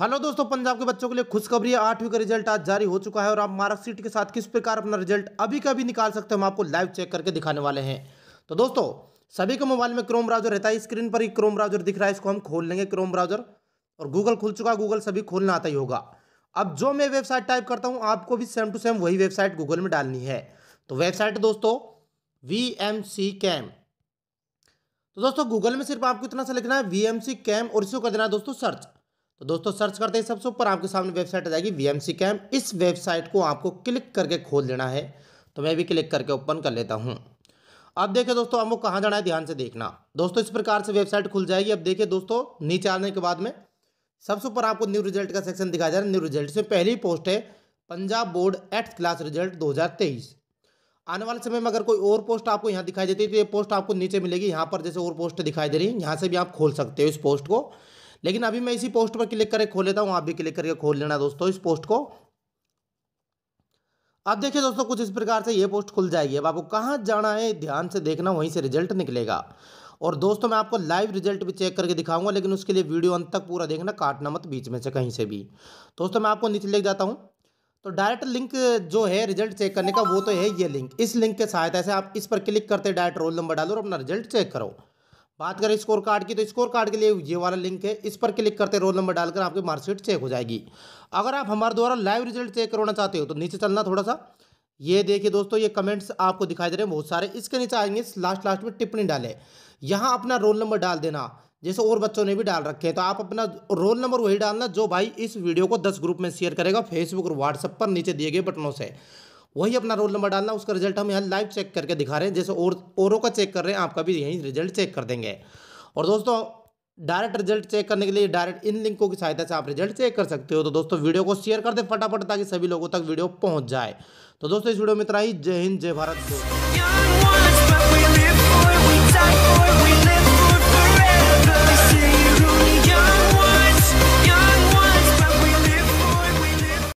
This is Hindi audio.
हेलो हाँ दोस्तों पंजाब के बच्चों के लिए खुशखबरी है आठवीं का रिजल्ट आज जारी हो चुका है और आप मार्कशीट के साथ किस प्रकार अपना रिजल्ट अभी का भी निकाल सकते हैं हम आपको लाइव चेक करके दिखाने वाले हैं तो दोस्तों सभी के मोबाइल में क्रोम ब्राउजर रहता है स्क्रीन पर ही क्रोम ब्राउजर दिख रहा है इसको हम खोल लेंगे क्रोम ब्राउजर और गूगल खुल चुका है गूगल सभी खोलना आता ही होगा अब जो मैं वेबसाइट टाइप करता हूँ आपको भी सेम टू सेम वही वेबसाइट गूगल में डालनी है तो वेबसाइट दोस्तों वी एम सी कैम तो दोस्तों गूगल में सिर्फ आपको इतना सा लिखना है वी एम सी कैम और इसको कर देना है दोस्तों सर्च तो दोस्तों सर्च करते हैं सबसे ऊपर आपके सामने वेबसाइट आ जाएगी वी एम कैम्प इस वेबसाइट को आपको क्लिक करके खोल देना है तो मैं भी क्लिक करके ओपन कर लेता हूँ अब देखे दोस्तों हमको कहाँ जाना है ध्यान से देखना दोस्तों इस प्रकार से वेबसाइट खुल जाएगी अब देखिए दोस्तों नीचे आने के बाद में सबसे ऊपर आपको न्यू रिजल्ट का सेक्शन दिखाया जा रहा है न्यू रिजल्ट से पहली पोस्ट है Punjab board eighth class result 2023 आने वाले समय में अगर कोई और पोस्ट आपको यहाँ दिखाई देती है तो ये पोस्ट आपको नीचे मिलेगी यहाँ पर जैसे और पोस्ट दिखाई दे रही है यहाँ से भी आप खोल सकते हो इस पोस्ट को लेकिन अभी मैं इसी पोस्ट पर क्लिक करके खोल लेता हूँ आप भी क्लिक करके खोल लेना दोस्तों इस पोस्ट को अब देखिए दोस्तों कुछ इस प्रकार से ये पोस्ट खुल जाएगी अब आपको कहाँ जाना है ध्यान से देखना वहीं से रिजल्ट निकलेगा और दोस्तों मैं आपको लाइव रिजल्ट भी चेक करके दिखाऊंगा लेकिन उसके लिए वीडियो अंत तक पूरा देखना काटना मत बीच में से कहीं से भी दोस्तों मैं आपको नीचे ले जाता हूँ तो डायरेक्ट लिंक जो है रिजल्ट चेक करने का वो तो है ये लिंक इस लिंक के सहायता से आप इस पर क्लिक करते डायरेक्ट रोल नंबर डालो और अपना रिजल्ट चेक करो बात करें स्कोर कार्ड की तो स्कोर कार्ड के लिए ये वाला लिंक है इस पर क्लिक करते रोल नंबर डालकर आपकी मार्कशीट चेक हो जाएगी अगर आप हमारे द्वारा लाइव रिजल्ट चेक करवाना चाहते हो तो नीचे चलना थोड़ा सा ये देखिए दोस्तों ये कमेंट्स आपको दिखाई दे रहे हैं बहुत सारे इसके नीचे आएंगे लास्ट लास्ट में टिप्पणी डाले यहाँ अपना रोल नंबर डाल देना जैसे और बच्चों ने भी डाल रखे हैं तो आप अपना रोल नंबर वही डालना जो भाई इस वीडियो को दस ग्रुप में शेयर करेगा फेसबुक और व्हाट्सएप पर नीचे दिए गए बटनों से वही अपना रोल नंबर डालना उसका रिजल्ट हम यहाँ लाइव चेक करके दिखा रहे हैं जैसे और औरों का चेक कर रहे हैं आपका भी यहीं रिजल्ट चेक कर देंगे और दोस्तों डायरेक्ट रिजल्ट चेक करने के लिए डायरेक्ट इन लिंकों की सहायता से आप रिजल्ट चेक कर सकते हो तो दोस्तों वीडियो को शेयर कर दे फटाफट ताकि सभी लोगों तक वीडियो पहुंच जाए तो दोस्तों इस वीडियो में इतना ही जय हिंद जय भारत